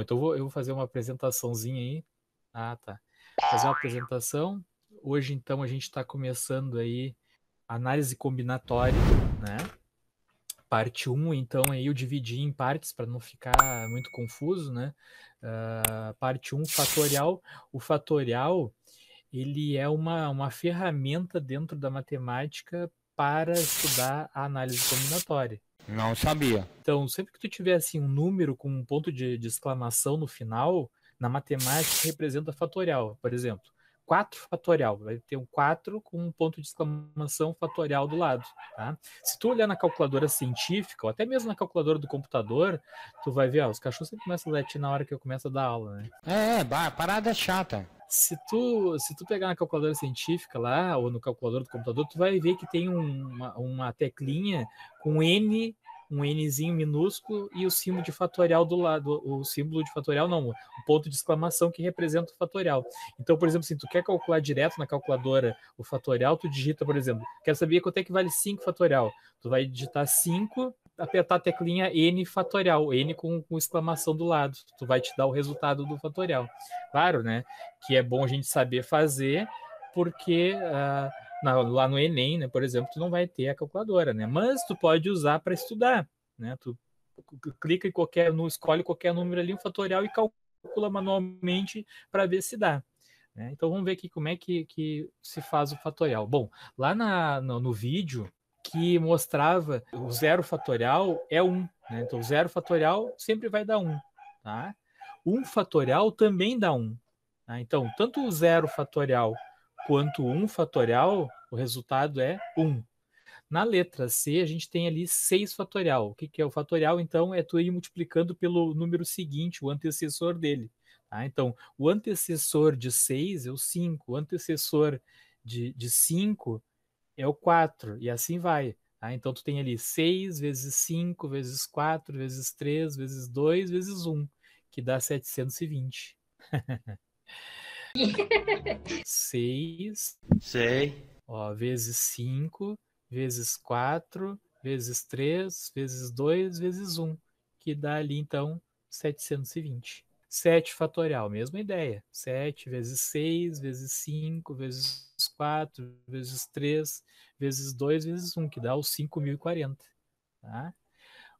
Bom, então eu vou, eu vou fazer uma apresentaçãozinha aí. Ah, tá. Fazer uma apresentação. Hoje, então, a gente está começando aí análise combinatória, né? Parte 1, então, aí eu dividi em partes para não ficar muito confuso, né? Uh, parte 1, fatorial. O fatorial, ele é uma, uma ferramenta dentro da matemática para estudar a análise combinatória. Não sabia. Então, sempre que tu tiver assim, um número com um ponto de, de exclamação no final, na matemática representa fatorial. Por exemplo, 4 fatorial, vai ter um 4 com um ponto de exclamação fatorial do lado. Tá? Se tu olhar na calculadora científica, ou até mesmo na calculadora do computador, tu vai ver, ó, os cachorros sempre começam a latir na hora que eu começo a dar aula, né? É, é parada chata se tu, se tu pegar na calculadora científica lá, ou no calculador do computador, tu vai ver que tem uma, uma teclinha com N, um Nzinho minúsculo e o símbolo de fatorial do lado, o símbolo de fatorial não, o ponto de exclamação que representa o fatorial. Então, por exemplo, se tu quer calcular direto na calculadora o fatorial, tu digita, por exemplo, quer saber quanto é que vale 5 fatorial. Tu vai digitar 5 apertar a teclinha N fatorial, N com, com, exclamação do lado. Tu vai te dar o resultado do fatorial. Claro, né? Que é bom a gente saber fazer, porque ah, na, lá no Enem, né, por exemplo, tu não vai ter a calculadora, né? Mas tu pode usar para estudar, né? Tu clica em qualquer, no, escolhe qualquer número ali, um fatorial e calcula manualmente para ver se dá. Né? Então vamos ver aqui como é que, que se faz o fatorial. Bom, lá na, no, no vídeo que mostrava o zero fatorial é um, Né? Então, zero fatorial sempre vai dar um. Tá? Um fatorial também dá um. Tá? Então, tanto o zero fatorial quanto um fatorial, o resultado é um. Na letra C, a gente tem ali 6 fatorial. O que, que é o fatorial? Então, é tu ir multiplicando pelo número seguinte, o antecessor dele. Tá? Então, o antecessor de 6 é o 5, o antecessor de, de é o 4, e assim vai. Tá? Então tu tem ali 6 vezes 5, vezes 4, vezes 3, vezes 2, vezes 1, que dá 720. 6. Sei. Ó, vezes 5, vezes 4, vezes 3, vezes 2, vezes 1, que dá ali então 720. 7 fatorial, mesma ideia. 7 vezes 6, vezes 5, vezes 4, vezes 3, vezes 2, vezes 1, que dá os 5.040. Tá?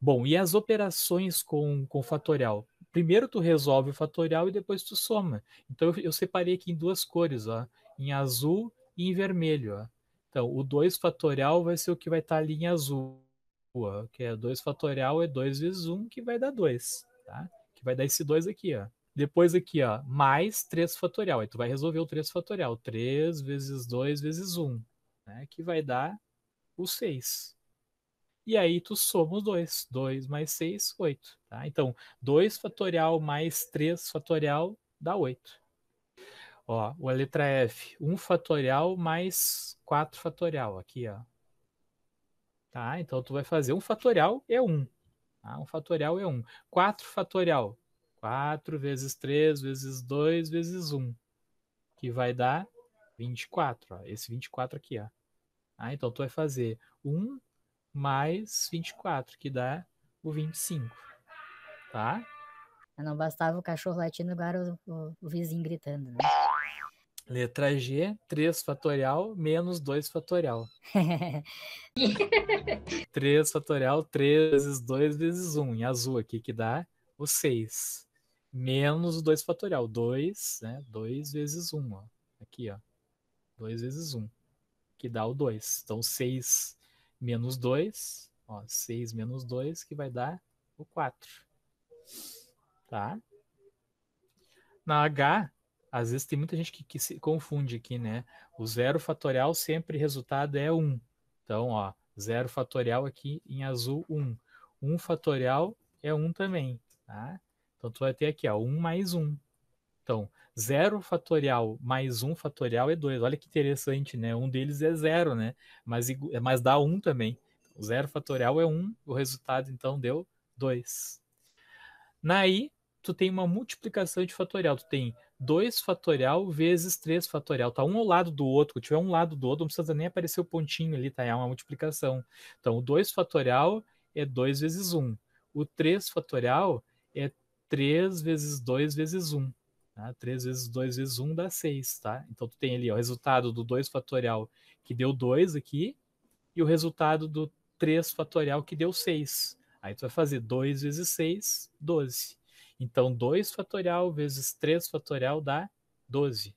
Bom, e as operações com, com fatorial? Primeiro tu resolve o fatorial e depois tu soma. Então eu, eu separei aqui em duas cores, ó, em azul e em vermelho. Ó. Então o 2 fatorial vai ser o que vai estar tá ali em azul, ó, que é 2 fatorial é 2 vezes 1, que vai dar 2, tá? Que vai dar esse 2 aqui, ó. Depois aqui, ó, mais 3 fatorial. Aí tu vai resolver o 3 fatorial. 3 vezes 2 vezes 1, né? Que vai dar o 6. E aí tu soma os dois. 2 mais 6, 8. Tá? Então, 2 fatorial mais 3 fatorial dá 8. Ó, a letra F, 1 fatorial mais 4 fatorial. Aqui, ó. Tá? Então, tu vai fazer 1 fatorial é 1. Tá? 1 fatorial é 1. 4 fatorial 4 vezes 3 vezes 2 vezes 1, que vai dar 24. Ó, esse 24 aqui. Ó. Ah, então, tu vai fazer 1 mais 24, que dá o 25. Tá? Ah, não bastava o cachorro latindo, agora o, o, o vizinho gritando. Né? Letra G, 3 fatorial menos 2 fatorial. 3 fatorial, 3 vezes 2 vezes 1, em azul aqui, que dá o 6 menos o 2 fatorial. 2, né? 2 vezes 1, ó. Aqui, ó. 2 vezes 1, que dá o 2. Então, 6 menos 2, ó, 6 menos 2, que vai dar o 4. Tá? Na H, às vezes tem muita gente que, que se confunde aqui, né? O zero fatorial sempre resultado é 1. Então, ó, zero fatorial aqui em azul, 1. 1 fatorial é 1 também, tá? Então, tu vai ter aqui, ó, 1 mais 1. Então, 0 fatorial mais 1 fatorial é 2. Olha que interessante, né? Um deles é 0, né? Mas, é, mas dá 1 também. Então, 0 fatorial é 1, o resultado, então, deu 2. Naí, tu tem uma multiplicação de fatorial. Tu tem 2 fatorial vezes 3 fatorial. Tá um ao lado do outro. Se tiver um lado do outro, não precisa nem aparecer o pontinho ali, tá? É uma multiplicação. Então, o 2 fatorial é 2 vezes 1. O 3 fatorial é 3. 3 vezes 2 vezes 1. Tá? 3 vezes 2 vezes 1 dá 6, tá? Então tu tem ali ó, o resultado do 2 fatorial que deu 2 aqui e o resultado do 3 fatorial que deu 6. Aí tu vai fazer 2 vezes 6, 12. Então 2 fatorial vezes 3 fatorial dá 12.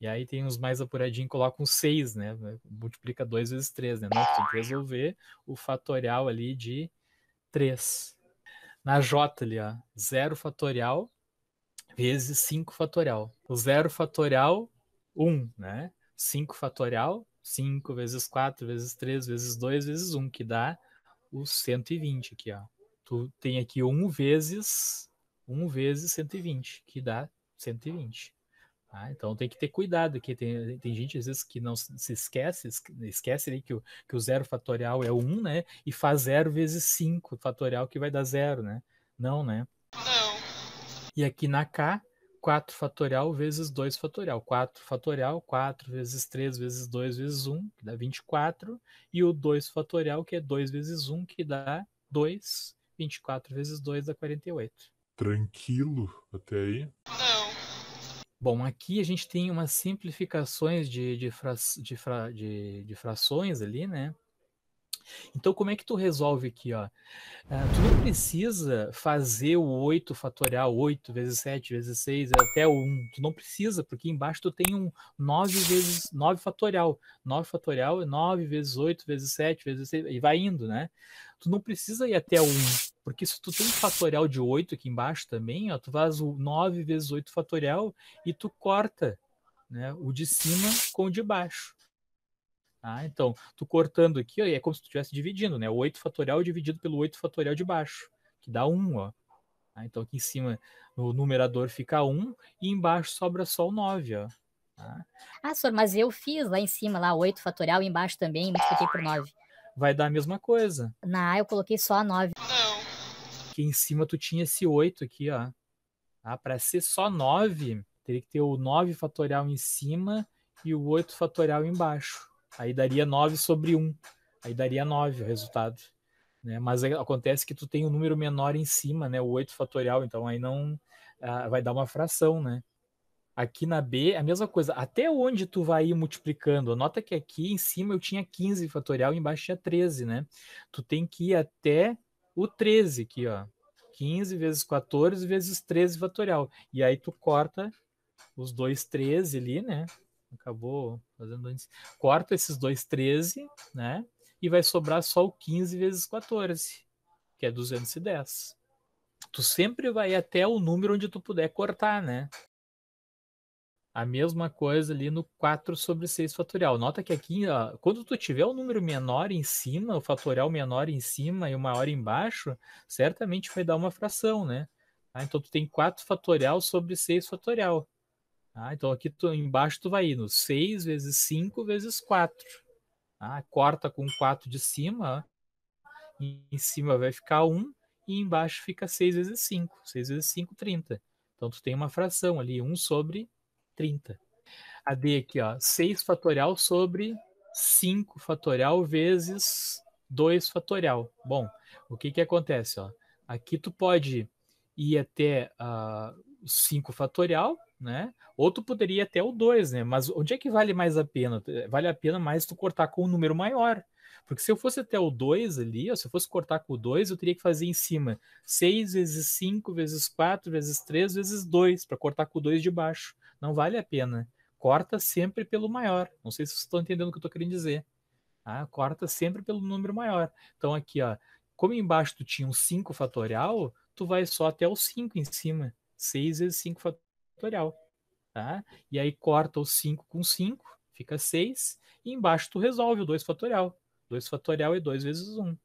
E aí tem uns mais apuradinhos colocam 6, né? Multiplica 2 vezes 3, né? Não, tem que resolver o fatorial ali de 3 na J ali, ó, 0 fatorial vezes 5 fatorial. O então, 0 fatorial, 1, um, né? 5 fatorial, 5 vezes 4, vezes 3, vezes 2, vezes 1, que dá o 120 aqui, ó. Tu tem aqui 1 vezes 1 vezes 120, que dá 120. Ah, então tem que ter cuidado, que tem, tem gente às vezes que não se esquece, esquece ali que o, que o zero fatorial é 1, um, né? E faz zero vezes 5 fatorial que vai dar zero, né? Não, né? Não. E aqui na K, 4 fatorial vezes 2 fatorial. 4 fatorial, 4 vezes 3 vezes 2 vezes 1, que dá 24. E o 2 fatorial, que é 2 vezes 1, que dá 2. 24 vezes 2 dá 48. Tranquilo até aí? Não. Bom, aqui a gente tem umas simplificações de, de, fra, de, fra, de, de frações ali, né? Então, como é que tu resolve aqui, ó? Ah, tu não precisa fazer o 8 fatorial, 8 vezes 7 vezes 6 até o 1. Tu não precisa, porque embaixo tu tem um 9 vezes 9 fatorial. 9 fatorial é 9 vezes 8 vezes 7 vezes 6 e vai indo, né? Tu não precisa ir até o 1. Porque se tu tem um fatorial de 8 aqui embaixo também, ó, tu faz o 9 vezes 8 fatorial e tu corta né, o de cima com o de baixo. Ah, então, tu cortando aqui, ó, é como se tu estivesse dividindo, né? 8 fatorial dividido pelo 8 fatorial de baixo, que dá 1, ó. Ah, então aqui em cima, no numerador fica 1 e embaixo sobra só o 9, ó. Ah, ah senhor, mas eu fiz lá em cima, lá 8 fatorial, embaixo também, multipliquei por 9. Vai dar a mesma coisa. Não, eu coloquei só a 9. Não. Aqui em cima tu tinha esse 8 aqui, ó. Tá? Ah, Para ser só 9, teria que ter o 9 fatorial em cima e o 8 fatorial embaixo. Aí daria 9 sobre 1. Aí daria 9 o resultado. Né? Mas acontece que tu tem um número menor em cima, né? O 8 fatorial, então aí não ah, vai dar uma fração, né? Aqui na B, é a mesma coisa. Até onde tu vai ir multiplicando? Nota que aqui em cima eu tinha 15 fatorial, embaixo tinha 13, né? Tu tem que ir até o 13 aqui, ó. 15 vezes 14 vezes 13 fatorial. E aí tu corta os dois 13 ali, né? Acabou fazendo antes. Corta esses dois 13, né? E vai sobrar só o 15 vezes 14, que é 210. Tu sempre vai até o número onde tu puder cortar, né? A mesma coisa ali no 4 sobre 6 fatorial. Nota que aqui, ó, quando tu tiver o um número menor em cima, o fatorial menor em cima e o maior embaixo, certamente vai dar uma fração, né? Ah, então tu tem 4 fatorial sobre 6 fatorial. Ah, então aqui tu, embaixo tu vai indo 6 vezes 5 vezes 4. Ah, corta com 4 de cima, ó. em cima vai ficar 1 e embaixo fica 6 vezes 5. 6 vezes 5, 30. Então tu tem uma fração ali, 1 sobre 30. A D aqui, ó, 6 fatorial sobre 5 fatorial vezes 2 fatorial. Bom, o que que acontece, ó? Aqui tu pode ir até uh, ah, 5 fatorial, né? Ou tu poderia até o 2, né? Mas onde é que vale mais a pena? Vale a pena mais tu cortar com um número maior, porque se eu fosse até o 2 ali, ó, se eu fosse cortar com o 2, eu teria que fazer em cima 6 vezes 5 vezes 4 vezes 3 vezes 2 para cortar com o 2 de baixo. Não vale a pena. Corta sempre pelo maior. Não sei se vocês estão entendendo o que eu estou querendo dizer. Tá? Corta sempre pelo número maior. Então aqui, ó, como embaixo tu tinha um 5 fatorial, tu vai só até o 5 em cima. 6 vezes 5 fatorial. Tá? E aí corta o 5 com 5, fica 6. E embaixo tu resolve o 2 fatorial. 2 fatorial e 2 vezes 1.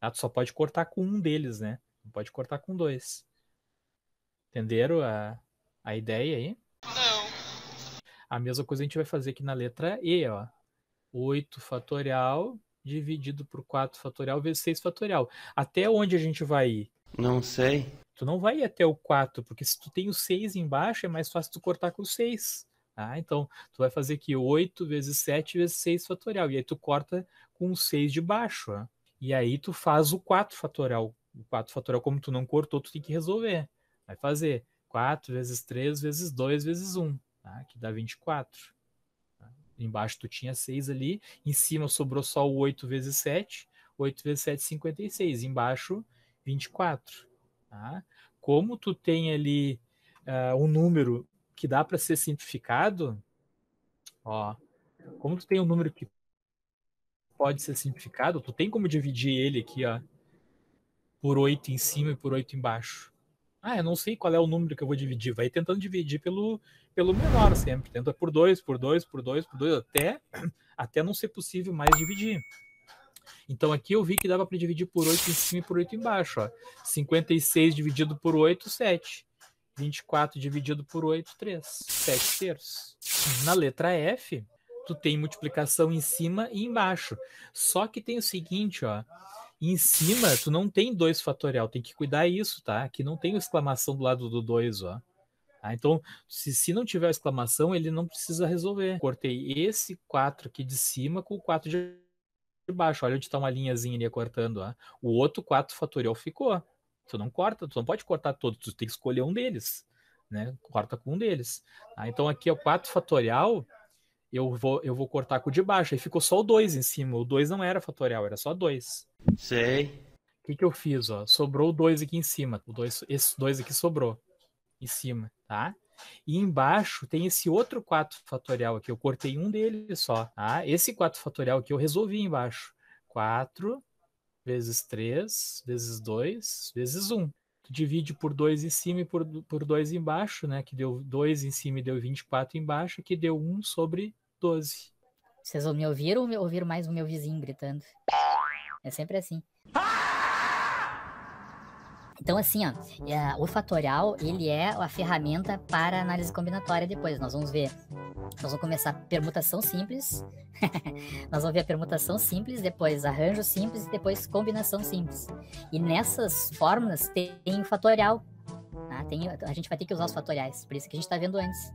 Ah, tu só pode cortar com um deles, né? Não pode cortar com dois. Entenderam a, a ideia aí? Não. A mesma coisa a gente vai fazer aqui na letra E, ó. 8 fatorial dividido por 4 fatorial vezes 6 fatorial. Até onde a gente vai ir? Não sei. Tu não vai ir até o 4, porque se tu tem o 6 embaixo, é mais fácil tu cortar com o 6. Tá? Então, tu vai fazer aqui 8 vezes 7 vezes 6 fatorial. E aí tu corta com 6 de baixo. Né? E aí tu faz o 4 fatorial. O 4 fatorial, como tu não cortou, tu tem que resolver. Vai fazer 4 vezes 3 vezes 2 vezes 1, tá? que dá 24. Tá? Embaixo tu tinha 6 ali, em cima sobrou só o 8 vezes 7. 8 vezes 7, 56. Embaixo, 24. Tá? Como tu tem ali uh, um número que dá para ser simplificado, ó, como tu tem um número que pode ser simplificado, tu tem como dividir ele aqui, ó, por 8 em cima e por 8 embaixo. Ah, eu não sei qual é o número que eu vou dividir. Vai tentando dividir pelo, pelo menor sempre. Tenta por 2, por 2, por 2, por 2, até, até não ser possível mais dividir. Então aqui eu vi que dava para dividir por 8 em cima e por 8 embaixo. Ó. 56 dividido por 8, 7. 24 dividido por 8, 3. 7 terços. Na letra F, tu tem multiplicação em cima e embaixo. Só que tem o seguinte, ó. Em cima, tu não tem 2 fatorial. Tem que cuidar isso, tá? Aqui não tem exclamação do lado do 2, ó. Ah, então, se, se não tiver exclamação, ele não precisa resolver. Cortei esse 4 aqui de cima com o 4 de baixo. Olha onde está uma linhazinha ali cortando. Ó. O outro 4 fatorial ficou. Tu não corta, tu não pode cortar todos, tu tem que escolher um deles, né? Corta com um deles. Tá? Então aqui é o 4 fatorial, eu vou, eu vou cortar com o de baixo. Aí ficou só o 2 em cima. O 2 não era fatorial, era só 2. Sei. O que, que eu fiz? Ó? Sobrou o 2 aqui em cima. O dois, esse 2 aqui sobrou em cima, tá? E embaixo tem esse outro 4 fatorial aqui. Eu cortei um deles só, tá? Esse 4 fatorial aqui eu resolvi embaixo. 4 vezes 3, vezes 2, vezes 1. Tu divide por 2 em cima e por, por 2 embaixo, né? Que deu 2 em cima e deu 24 embaixo, que deu 1 sobre 12. Vocês me ouviram ou me ouviram mais o meu vizinho gritando? É sempre assim. Ah! Então, assim, ó, é, o fatorial, ele é a ferramenta para análise combinatória depois. Nós vamos ver, nós vamos começar permutação simples, nós vamos ver a permutação simples, depois arranjo simples, depois combinação simples. E nessas fórmulas tem o fatorial, tá? tem, a gente vai ter que usar os fatoriais, por isso que a gente está vendo antes.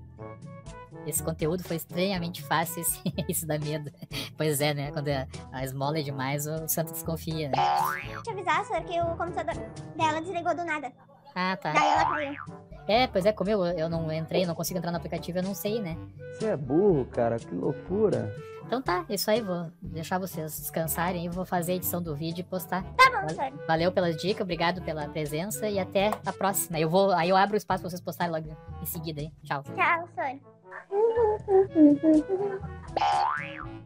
Esse conteúdo foi estranhamente fácil, isso dá medo. Pois é, né? Quando é, a esmola é demais, o santo desconfia, né? Deixa eu avisar, senhor, que o computador dela desligou do nada. Ah, tá. Daí ela caiu. É, pois é, como eu, eu não entrei, não consigo entrar no aplicativo, eu não sei, né? Você é burro, cara, que loucura. Então tá, é isso aí, vou deixar vocês descansarem e vou fazer a edição do vídeo e postar. Tá bom, senhor. Valeu pelas dicas, obrigado pela presença e até a próxima. Eu vou, aí eu abro o espaço pra vocês postarem logo em seguida, hein? Tchau. Tchau, senhor. 嗯哼哼哼哼哼。